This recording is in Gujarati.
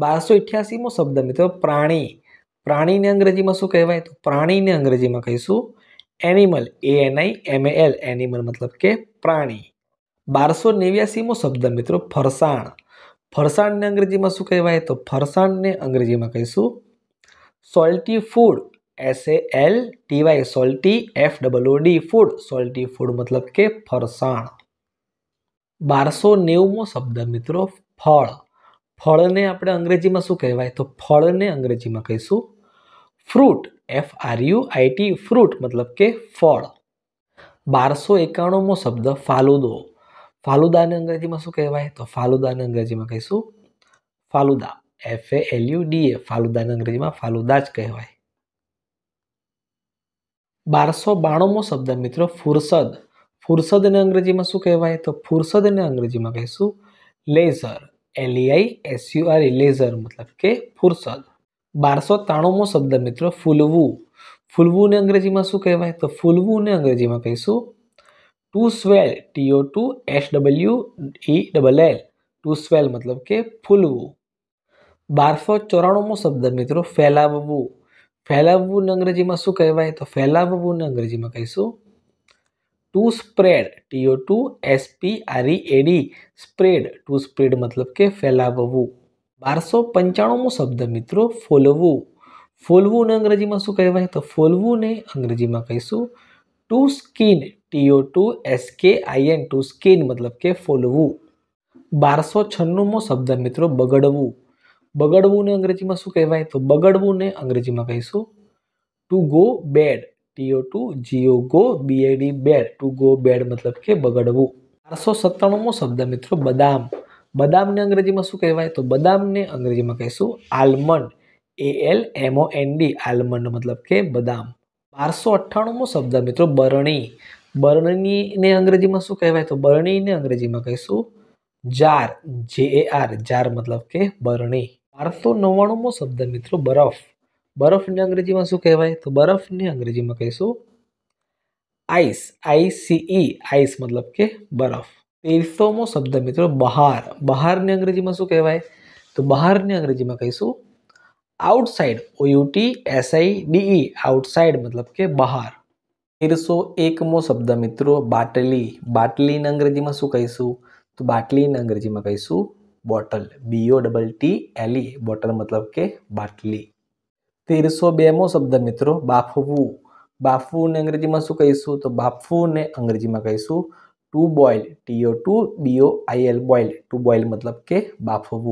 બારસો ઇઠ્યાસીમો શબ્દ મિત્રો પ્રાણી પ્રાણીને અંગ્રેજીમાં શું કહેવાય તો પ્રાણીને અંગ્રેજીમાં કહીશું animal A N I M A L animal કે પ્રાણી બારસો નેવ્યાસીમો શબ્દ મિત્રો ફરસાણ ફરસાણને અંગ્રેજીમાં શું કહેવાય તો ફરસાણને અંગ્રેજીમાં કહીશું salty food S A L T Y salty F W D food salty food મતલબ કે ફરસાણ બારસો નેવુંમો શબ્દ મિત્રો ફળ ફળને આપણે અંગ્રેજીમાં શું કહેવાય તો ફળને અંગ્રેજીમાં કહીશું fruit F R U I T fruit મતલબ કે ફળ બારસો એકાણુંમો શબ્દ ફાલુદો ફાલુદાને અંગ્રેજીમાં શું કહેવાય તો ફાલુદાને અંગ્રેજીમાં કહીશું falooda F A L U D A ફાલુદાને અંગ્રેજીમાં ફાલુદા જ કહેવાય બારસો બાણુંમો શબ્દ મિત્રો ફુરસદ ફુરસદને અંગ્રેજીમાં શું કહેવાય તો ફુરસદને અંગ્રેજીમાં કહીશું લેઝર એલઈઆઈ એસયુઆર ઇલેઝર મતલબ કે ફુરસદ બારસો ત્રાણુંમો શબ્દ મિત્રો ફૂલવું ફૂલવુંને અંગ્રેજીમાં શું કહેવાય તો ફૂલવુંને અંગ્રેજીમાં કહીશું to swell T O to S W E double L to swell મતલબ કે ફૂલવું બારસો ચોરાણુંમો શબ્દ મિત્રો ફેલાવવું ફેલાવવું અંગ્રેજીમાં શું કહેવાય તો ફેલાવવું અંગ્રેજીમાં કહીશું to spread T O to S P R spread to spread મતલબ કે ફેલાવવું બારસો પંચાણુંમો શબ્દ મિત્રો ફોલવું ફોલવુંને અંગ્રેજીમાં શું કહેવાય તો ફોલવુંને અંગ્રેજીમાં કહીશું to skin T O to S K I N two skin મતલબ કે ફોલવું બારસો છન્નુંમો શબ્દ મિત્રો બગડવું બગડવુંને અંગ્રેજીમાં શું કહેવાય તો બગડવુંને અંગ્રેજીમાં કહીશું to go bad T O to G O go B A D bad to go bad મતલબ કે બગડવું ચારસો સત્તાણુંમો શબ્દ મિત્રો બદામ બદામને અંગ્રેજીમાં શું કહેવાય તો બદામને અંગ્રેજીમાં કહીશું almond A L M O N D almond મતલબ કે બદામ બારસો અઠ્ઠાણુંમો શબ્દ મિત્રો બરણી બરણીને અંગ્રેજીમાં શું કહેવાય તો બરણીને અંગ્રેજીમાં કહીશું જાર જે એ આર જાર મતલબ કે બરણી બારસો નવ્વાણુંમો શબ્દ મિત્રો બરફ બરફને અંગ્રેજીમાં શું કહેવાય તો બરફને અંગ્રેજીમાં કહીશું આઈસ આઈસીઈ આઈસ મતલબ કે બરફ તેરસોમો શબ્દ મિત્રો બહાર બહારની અંગ્રેજીમાં શું કહેવાય તો બહારની અંગ્રેજીમાં કહીશું outside O U T S I D E outside મતલબ કે બહાર તેરસો એકમો શબ્દ મિત્રો બાટલી બાટલીને અંગ્રેજીમાં શું કહીશું તો બાટલીને અંગ્રેજીમાં કહીશું bottle B O double T L E bottle મતલબ કે બાટલી તેરસો બેમો શબ્દ મિત્રો બાફવું બાફવુંને અંગ્રેજીમાં શું કહીશું તો બાફવુંને અંગ્રેજીમાં કહીશું to boil T O to B O I L boil to boil મતલબ કે બાફવું